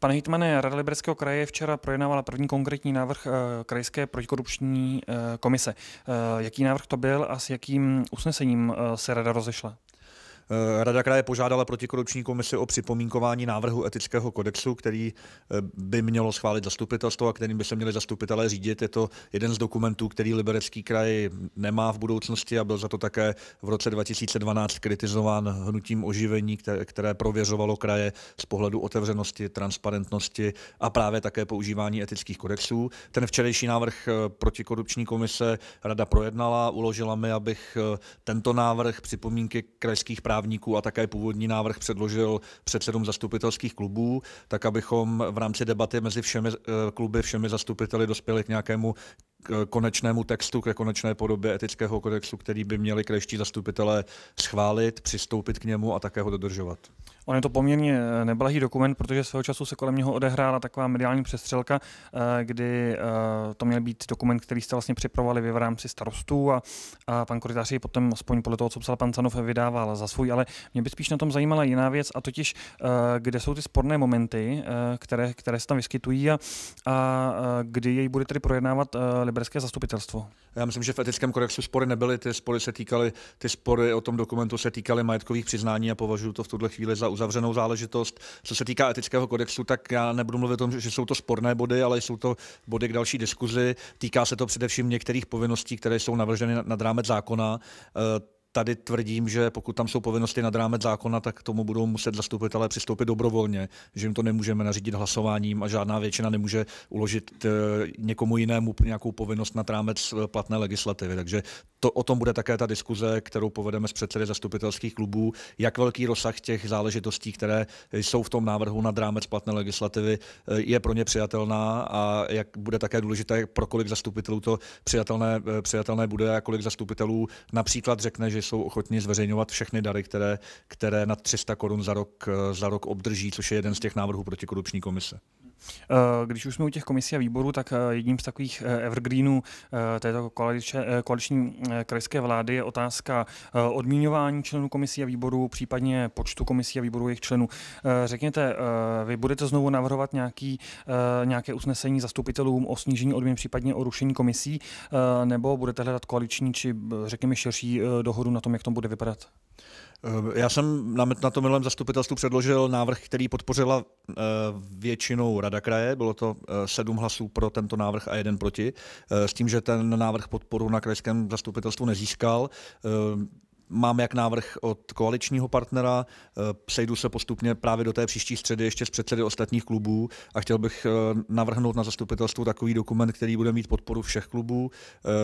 Pane Hitmane, Rada Libereckého kraje včera projednávala první konkrétní návrh eh, krajské protikorupční eh, komise. Eh, jaký návrh to byl a s jakým usnesením se rada rozešla? Eh, rada kraje požádala protikorupční komisi o připomínkování návrhu etického kodexu, který eh, by mělo schválit zastupitelstvo a kterým by se měli zastupitelé řídit. Je to jeden z dokumentů, který liberecký kraj nemá v budoucnosti a byl za to také v roce 2012 kritizován hnutím oživení, které prověřovalo kraje z pohledu otevřenosti, transparentnosti a právě také používání etických kodexů. Ten včerejší návrh eh, protikorupční komise rada projednala, uložila mi, abych tento návrh připomínky krajských práv právníků a také původní návrh předložil předsedům zastupitelských klubů, tak abychom v rámci debaty mezi všemi eh, kluby, všemi zastupiteli dospěli k nějakému k eh, konečnému textu, ke konečné podobě etického kodexu, který by měli krajští zastupitelé schválit, přistoupit k němu a také ho dodržovat. On je to poměrně eh, neblahý dokument, protože svého času se kolem něho odehrála taková mediální přestřelka, eh, kdy eh, to měl být dokument, který jste vlastně připravovali vy v rámci starostů a, a pan koritář ji potom, aspoň podle toho, co psal pan Canov, vydával za svůj, ale mě by spíš na tom zajímala jiná věc, a totiž, kde jsou ty sporné momenty, které, které se tam vyskytují a, a kdy jej bude tedy projednávat liberské zastupitelstvo. Já myslím, že v etickém kodexu spory nebyly, ty spory se týkaly, ty spory o tom dokumentu se týkaly majetkových přiznání a považuji to v tuhle chvíli za uzavřenou záležitost. Co se týká etického kodexu, tak já nebudu mluvit o tom, že jsou to sporné body, ale jsou to body k další diskuzi. Týká se to především některých povinností, které jsou navrženy nad rámec zákona eh, tady tvrdím, že pokud tam jsou povinnosti nad rámec zákona, tak k tomu budou muset zastupitelé přistoupit dobrovolně, že jim to nemůžeme nařídit hlasováním a žádná většina nemůže uložit eh, někomu jinému nějakou povinnost nad rámec eh, platné legislativy. Takže to, o tom bude také ta diskuze, kterou povedeme s předsedy zastupitelských klubů, jak velký rozsah těch záležitostí, které jsou v tom návrhu nad rámec platné legislativy, eh, je pro ně přijatelná a jak bude také důležité, pro kolik zastupitelů to přijatelné, eh, přijatelné bude a kolik zastupitelů například řekne, že jsou ochotni zveřejňovat všechny dary, které, které nad 300 korun za rok, eh, za rok obdrží, což je jeden z těch návrhů proti korupční komise. Eh, když už jsme u těch komisí a výborů, tak eh, jedním z takových eh, evergreenů této koaliče, koaliční krajské vlády je otázka odmíňování členů komisí a výborů, případně počtu komisí a výborů jejich členů. Řekněte, vy budete znovu navrhovat nějaký, nějaké usnesení zastupitelům o snížení odměn, případně o rušení komisí, nebo budete hledat koaliční či řekněme širší dohodu na tom, jak to bude vypadat? Eh, já jsem na, na to minulém zastupitelstvu předložil návrh, který podpořila eh, většinou rada kraje, bylo to eh, sedm hlasů pro tento návrh a jeden proti, s tím, že ten návrh podporu na krajském zastupitelstvu nezískal. Mám jak návrh od koaličního partnera, eh, přejdu se postupně právě do té příští středy ještě z předsedy ostatních klubů a chtěl bych eh, navrhnout na zastupitelstvu takový dokument, který bude mít podporu všech klubů,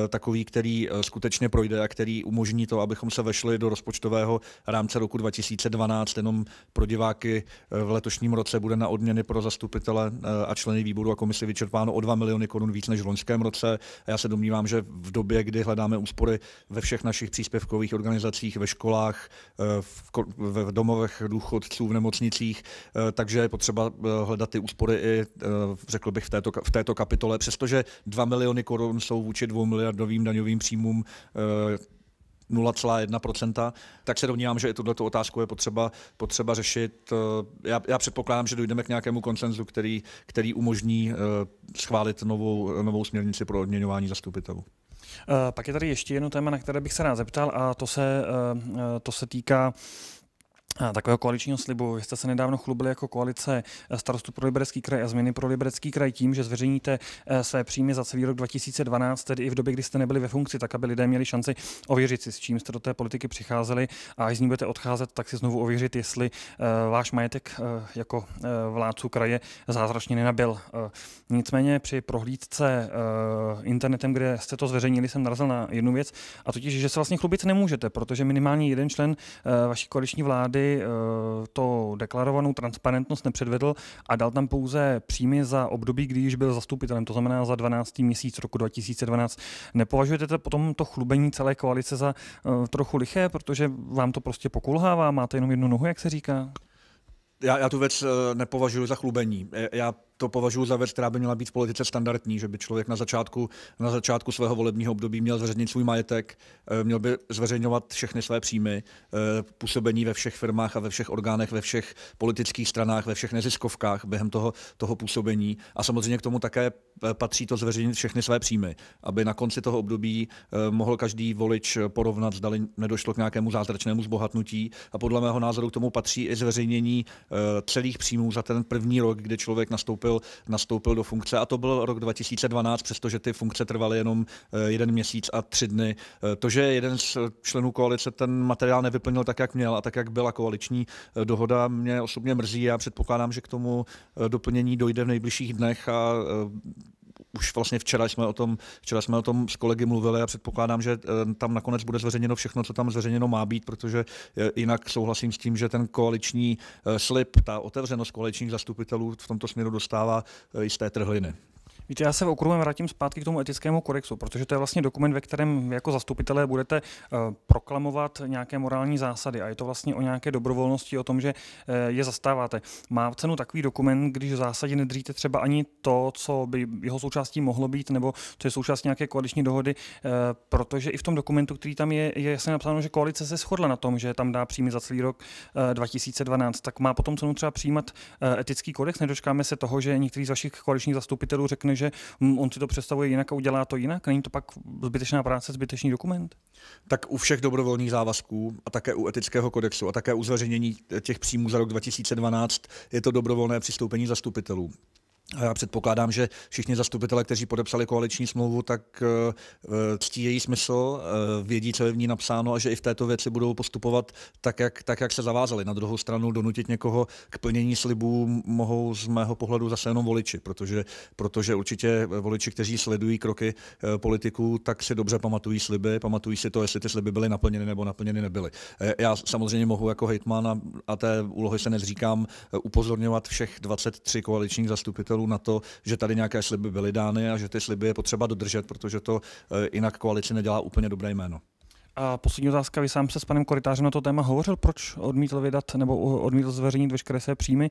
eh, takový, který skutečně projde a který umožní to, abychom se vešli do rozpočtového rámce roku 2012. Jenom pro diváky v letošním roce bude na odměny pro zastupitele a členy výboru a komisi vyčerpáno o 2 miliony korun víc než v loňském roce. A já se domnívám, že v době, kdy hledáme úspory ve všech našich příspěvkových organizacích, organizacích, ve školách, eh, v, v domovech důchodců, v nemocnicích, eh, takže je potřeba eh, hledat ty úspory i, řekl bych, v této, v této kapitole, přestože 2 miliony korun jsou vůči 2 miliardovým daňovým příjmům 0,1%, tak se domnívám, že i tuto otázku je potřeba, potřeba řešit. Eh, já, já předpokládám, že dojdeme k nějakému koncenzu, který, který umožní eh, schválit novou, novou směrnici pro odměňování zastupitelů. Eh, pak je tady ještě jedno téma, na které bych se rád zeptal, a to se, to se týká takového koaličního slibu. Vy jste se nedávno chlubili jako koalice eh, starostu pro Liberecký kraj a změny pro Liberecký kraj tím, že zveřejníte eh, své příjmy za celý rok 2012, tedy i v době, kdy jste nebyli ve funkci, tak aby lidé měli šanci ověřit si, s čím jste do té politiky přicházeli a až z ní budete odcházet, tak si znovu ověřit, jestli eh, váš majetek jako vládců kraje zázračně nenabil. Nicméně při prohlídce internetem, kde jste to zveřejnili, jsem narazil na jednu věc, a totiž, že se vlastně chlubit nemůžete, protože minimálně jeden člen vaší koaliční vlády Eh, to deklarovanou transparentnost nepředvedl a dal tam pouze příjmy za období, kdy již byl zastupitelem, to znamená za 12. měsíc roku 2012. Nepovažujete to potom to chlubení celé koalice za uh, trochu liché, protože vám to prostě pokulhává, máte jenom jednu nohu, jak se říká? Já, já tu věc eh, nepovažuji za chlubení. Já to považuji za věc, která by měla být v politice standardní, že by člověk na začátku, na začátku svého volebního období měl zveřejnit svůj majetek, eh, měl by zveřejňovat všechny své příjmy, eh, působení ve všech firmách a ve všech orgánech, ve všech politických stranách, ve všech neziskovkách během toho, toho působení. A samozřejmě k tomu také eh, patří to zveřejnit všechny své příjmy, aby na konci toho období mohl každý volič porovnat, zda nedošlo k nějakému zázračnému zbohatnutí. A podle mého názoru k tomu patří i zveřejnění celých příjmů za ten první rok, kdy člověk nastoupil nastoupil, nastoupil do funkce a to byl rok 2012, přestože ty funkce trvaly jenom eh, jeden měsíc a tři dny. Eh, to, že jeden z eh, členů koalice ten materiál nevyplnil tak, jak měl a tak, jak byla koaliční dohoda, mě osobně mrzí. Já předpokládám, že k tomu doplnění dojde v nejbližších dnech a už vlastně včera jsme o tom, včera jsme o tom s kolegy mluvili a předpokládám, že eh, tam nakonec bude zveřejněno všechno, co tam zveřejněno má být, protože eh, jinak souhlasím s tím, že ten koaliční eh, slib, ta otevřenost koaličních zastupitelů v tomto směru dostává jisté trhliny. Víte, já se v okruhu vrátím zpátky k tomu etickému kodexu, protože to je vlastně dokument, ve kterém jako zastupitelé budete eh, proklamovat nějaké morální zásady a je to vlastně o nějaké dobrovolnosti, o tom, že eh, je zastáváte. Má v cenu takový dokument, když v zásadě nedržíte třeba ani to, co by jeho součástí mohlo být, nebo co je součástí nějaké koaliční dohody, eh, protože i v tom dokumentu, který tam je, je jasně napsáno, že koalice se shodla na tom, že tam dá příjmy za celý rok 2012, tak má potom cenu třeba přijímat etický kodex. Nedočkáme se toho, že některý z vašich koaličních zastupitelů řekne, řekne, že mm, on si to představuje jinak a udělá to jinak? Není to pak zbytečná práce, zbytečný dokument? Tak u všech dobrovolných závazků a také u etického kodexu a také u zveřejnění těch příjmů za rok 2012 je to dobrovolné přistoupení zastupitelů. Já předpokládám, že všichni zastupitelé, kteří podepsali koaliční smlouvu, tak eh, eh, ctí její smysl, eh, vědí, co je v ní napsáno a že i v této věci budou postupovat tak, jak, tak, jak se zavázali. Na druhou stranu donutit někoho k plnění slibů mohou z mého pohledu zase jenom voliči, protože, protože určitě voliči, kteří sledují kroky politiků, tak si dobře pamatují sliby, pamatují si to, jestli ty sliby byly naplněny nebo naplněny nebyly. Já samozřejmě mohu jako hejtman a, a té úlohy se nezříkám upozorňovat všech 23 koaličních zastupitelů podnikatelů na to, že tady nějaké sliby byly dány a že ty sliby je potřeba dodržet, protože to eh, jinak koalici nedělá úplně dobré jméno. A poslední otázka, vy sám se s panem Koritářem na to téma hovořil, proč odmítl vydat nebo odmítl zveřejnit veškeré své příjmy,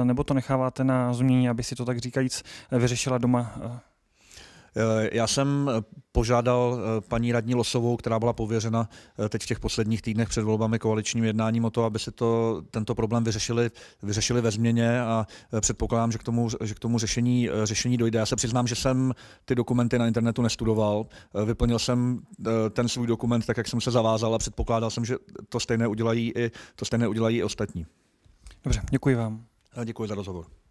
eh, nebo to necháváte na změní, aby si to tak říkajíc eh, vyřešila doma Eh, já jsem eh, požádal eh, paní radní Losovou, která byla pověřena teď v těch posledních týdnech před volbami koaličním jednáním o to, aby se to, tento problém vyřešili, vyřešili ve změně a předpokládám, že k tomu, že k tomu řešení, řešení dojde. Já se přiznám, že jsem ty dokumenty na internetu nestudoval. Vyplnil jsem ten svůj dokument tak, jak jsem se zavázal a předpokládal jsem, že to stejné udělají i, to stejné udělají i ostatní. Dobře, děkuji vám. Děkuji za rozhovor.